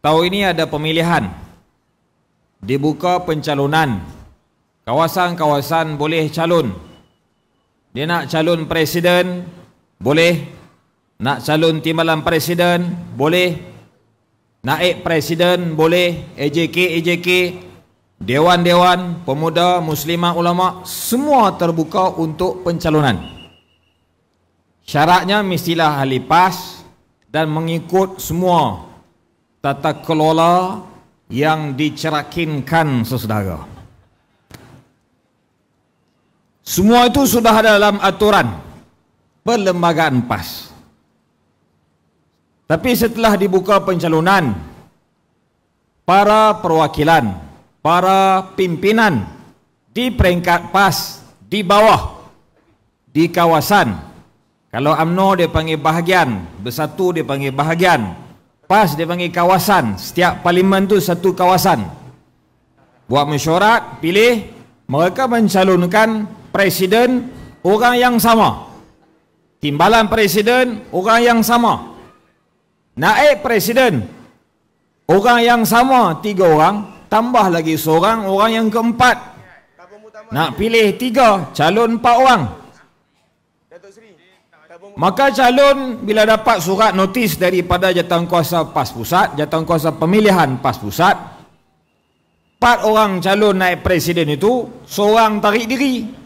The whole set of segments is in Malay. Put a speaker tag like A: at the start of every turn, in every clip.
A: Tahun ini ada pemilihan Dibuka pencalonan Kawasan-kawasan boleh calon Dia nak calon presiden Boleh Nak calon timbalan presiden Boleh Naik presiden Boleh AJK-AJK Dewan-dewan Pemuda Muslimah ulama Semua terbuka untuk pencalonan Syaratnya mestilah ahli PAS dan mengikut semua tata kelola yang dicerakinkan saudara. Semua itu sudah ada dalam aturan perlembagaan PAS. Tapi setelah dibuka pencalonan para perwakilan, para pimpinan di peringkat PAS di bawah di kawasan kalau UMNO dia panggil bahagian, bersatu dia panggil bahagian, PAS dia panggil kawasan Setiap parlimen tu satu kawasan Buat mesyuarat, pilih Mereka mencalonkan presiden orang yang sama Timbalan presiden orang yang sama Naik presiden Orang yang sama tiga orang Tambah lagi seorang orang yang keempat Nak pilih tiga calon empat orang Maka calon bila dapat surat notis daripada jatuh jawatankuasa PAS pusat, jatuh jawatankuasa pemilihan PAS pusat, empat orang calon naik presiden itu seorang tarik diri.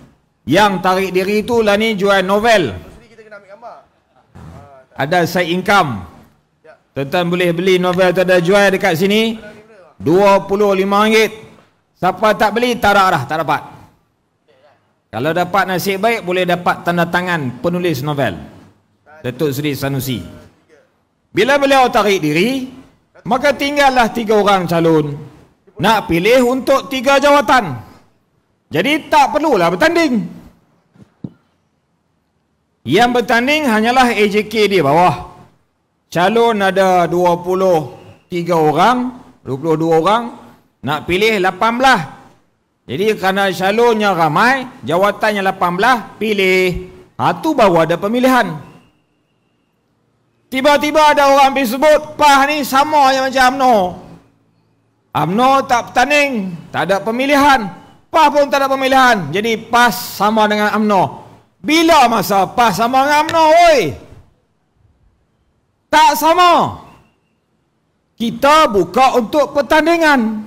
A: Yang tarik diri itu lah ni jual novel. Ada side income. tentang boleh beli novel tu ada jual dekat sini. RM25. Siapa tak beli tak ada dah, tak dapat. Kalau dapat nasib baik boleh dapat tanda tangan penulis novel Datuk Seri Sanusi Bila beliau tarik diri Maka tinggallah tiga orang calon Nak pilih untuk tiga jawatan Jadi tak perlulah bertanding Yang bertanding hanyalah AJK di bawah Calon ada 23 orang 22 orang Nak pilih 18 jadi kerana calonnya ramai, jawatannya 18, pilih. Ha, tu baru ada pemilihan. Tiba-tiba ada orang pergi sebut, PAH ni sama aja macam UMNO. UMNO tak bertanding, tak ada pemilihan. PAH pun tak ada pemilihan. Jadi PAS sama dengan UMNO. Bila masa PAS sama dengan UMNO, oi? Tak sama. Kita buka untuk pertandingan.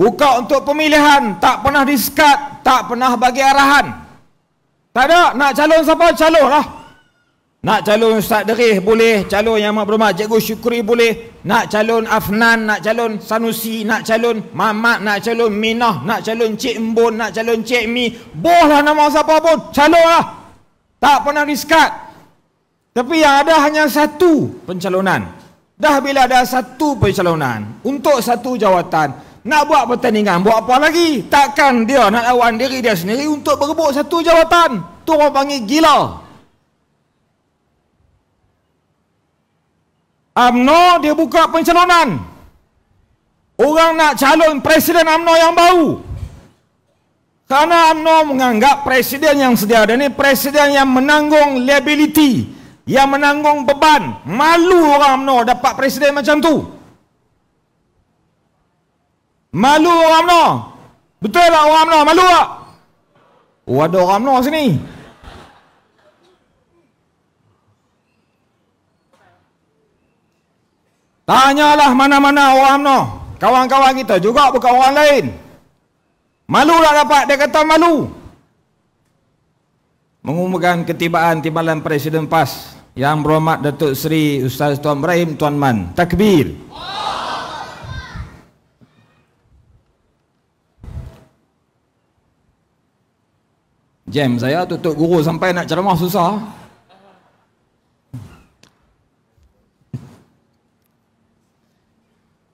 A: Buka untuk pemilihan, tak pernah diskat, tak pernah bagi arahan. Tak ada, nak calon siapa, calon lah. Nak calon Ustaz Derih boleh, calon Yang Mak Berumah, Cikgu Syukuri boleh. Nak calon Afnan, nak calon Sanusi, nak calon Mamat, nak calon Minah, nak calon Cik Mbun, nak calon Cik Mi. Bohlah nama siapa pun, calon lah. Tak pernah diskat. Tapi yang ada hanya satu pencalonan. Dah bila ada satu pencalonan, untuk satu jawatan, nak buat pertandingan buat apa lagi? Takkan dia nak lawan diri dia sendiri untuk berebut satu jawatan? Tu orang panggil gila. Amno dia buka pencalonan. Orang nak calon presiden Amno yang baru. karena Amno menganggap presiden yang sedia ada ni presiden yang menanggung liability, yang menanggung beban. Malu orang UMNO dapat presiden macam tu. Malu orang mana? Betul tak orang mana? Malu tak? Oh ada orang mana sini? Tanyalah mana-mana orang mana. Kawan-kawan kita juga bukan orang lain. Malu tak dapat? Dia kata malu. Mengumumkan ketibaan timbalan Presiden PAS yang berhormat Datuk Seri Ustaz Tuan Ibrahim Tuan Man. Takbir. Takbir. jam saya tutup guru sampai nak ceramah susah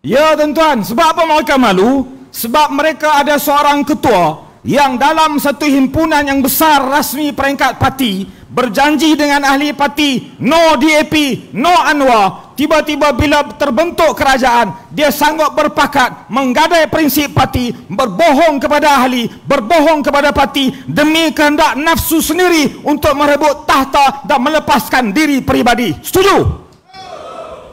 A: ya tuan-tuan sebab apa mereka malu sebab mereka ada seorang ketua yang dalam satu himpunan yang besar rasmi peringkat parti berjanji dengan ahli parti no DAP no Anwar tiba-tiba bila terbentuk kerajaan dia sanggup berpakat menggadai prinsip parti berbohong kepada ahli berbohong kepada parti demi kehendak nafsu sendiri untuk merebut tahta dan melepaskan diri peribadi setuju?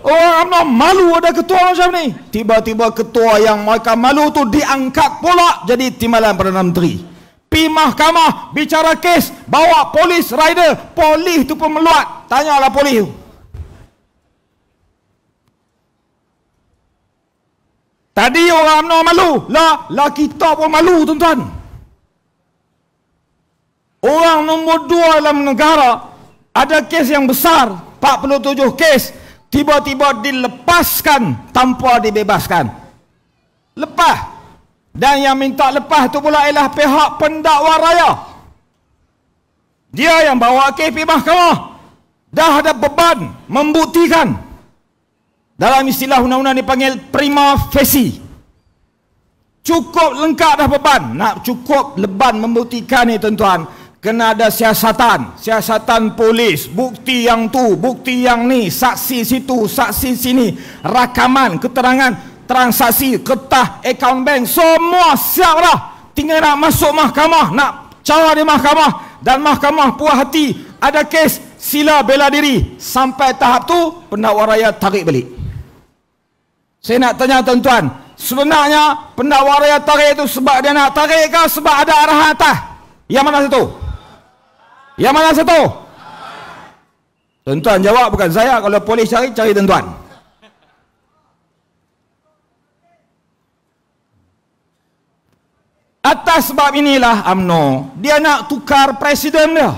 A: Oh, UMNO malu ada ketua macam ni tiba-tiba ketua yang mereka malu tu diangkat pula jadi timbalan Perdana Menteri pi mahkamah bicara kes bawa polis rider polis tu pun meluat tanyalah polis tu Tadi orang UMNO malu. Lah, lah kita pun malu tuan-tuan. Orang nombor dua dalam negara ada kes yang besar. 47 kes. Tiba-tiba dilepaskan tanpa dibebaskan. Lepas. Dan yang minta lepas tu pula ialah pihak pendakwa raya. Dia yang bawa KP mahkamah. Dah ada beban Membuktikan. Dalam istilah undang-undang dipanggil prima facie. Cukup lengkap dah beban. Nak cukup leban membuktikan ni tuan-tuan. Kena ada siasatan. Siasatan polis. Bukti yang tu, bukti yang ni. Saksi situ, saksi sini. Rakaman, keterangan, transaksi, ketah, akaun bank. Semua siap dah. Tinggal nak masuk mahkamah. Nak cara di mahkamah. Dan mahkamah puas hati. Ada kes, sila bela diri. Sampai tahap tu, pendakwa raya tarik balik. Saya nak tanya tuan-tuan, sebenarnya pendakwa raya tarik itu sebab dia nak tarik ke sebab ada arah atas? Yang mana satu? Yang mana satu? Tuan-tuan jawab bukan saya, kalau polis cari, cari tuan-tuan. Atas sebab inilah UMNO, dia nak tukar presiden dia.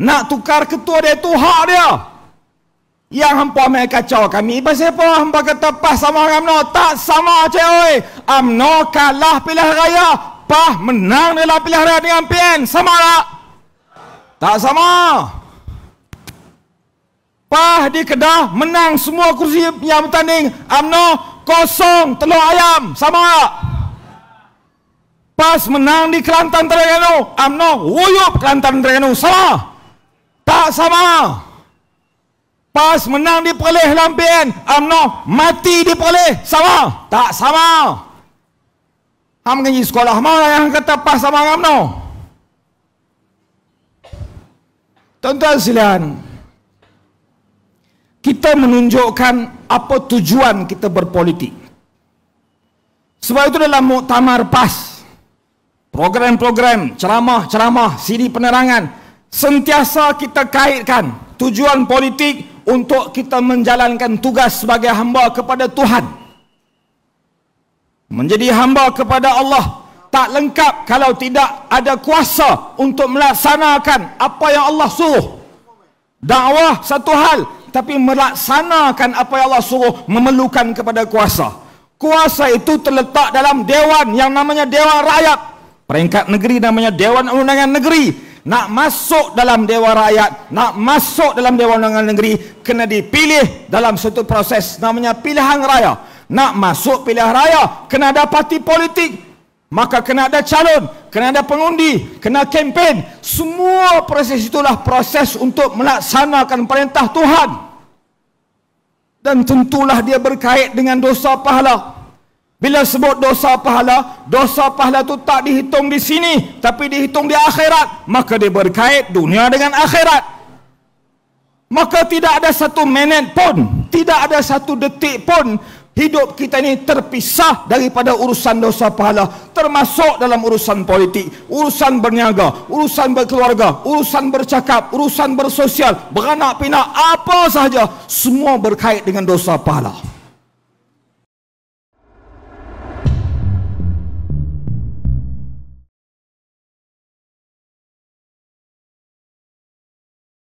A: Nak tukar ketua dia itu hak Dia. Yang hampa mai kacau kami pasal apa? Hampa kata pas sama dengan UMNO. Tak sama je oi. UMNO kalah pilihan raya. Pah menang dalam pilihan raya dengan PN. Sama tak? Tak sama. Pah di Kedah menang semua kursi yang bertanding. UMNO kosong telur ayam. Sama tak? Pas menang di Kelantan Terengganu. UMNO wuyup Kelantan Terengganu. Sama? Tak sama. Tak sama. Pas menang di Perlis Lampian. UMNO mati di Perlis. Sama? Tak sama. Ham kenji sekolah mana yang kata pas sama UMNO? Tuan-tuan silian. Kita menunjukkan apa tujuan kita berpolitik. Sebab itu dalam muktamar PAS, program-program, ceramah-ceramah, sini penerangan, sentiasa kita kaitkan tujuan politik untuk kita menjalankan tugas sebagai hamba kepada Tuhan. Menjadi hamba kepada Allah tak lengkap kalau tidak ada kuasa untuk melaksanakan apa yang Allah suruh. Dakwah satu hal, tapi melaksanakan apa yang Allah suruh memerlukan kepada kuasa. Kuasa itu terletak dalam dewan yang namanya Dewan Rakyat. Peringkat negeri namanya Dewan Undangan Negeri nak masuk dalam Dewan Rakyat, nak masuk dalam Dewan Undangan Negeri, kena dipilih dalam satu proses namanya pilihan raya. Nak masuk pilihan raya, kena ada parti politik, maka kena ada calon, kena ada pengundi, kena kempen. Semua proses itulah proses untuk melaksanakan perintah Tuhan. Dan tentulah dia berkait dengan dosa pahala. Bila sebut dosa pahala, dosa pahala tu tak dihitung di sini, tapi dihitung di akhirat. Maka dia berkait dunia dengan akhirat. Maka tidak ada satu minit pun, tidak ada satu detik pun hidup kita ini terpisah daripada urusan dosa pahala. Termasuk dalam urusan politik, urusan berniaga, urusan berkeluarga, urusan bercakap, urusan bersosial, beranak pinak, apa sahaja. Semua berkait dengan dosa pahala.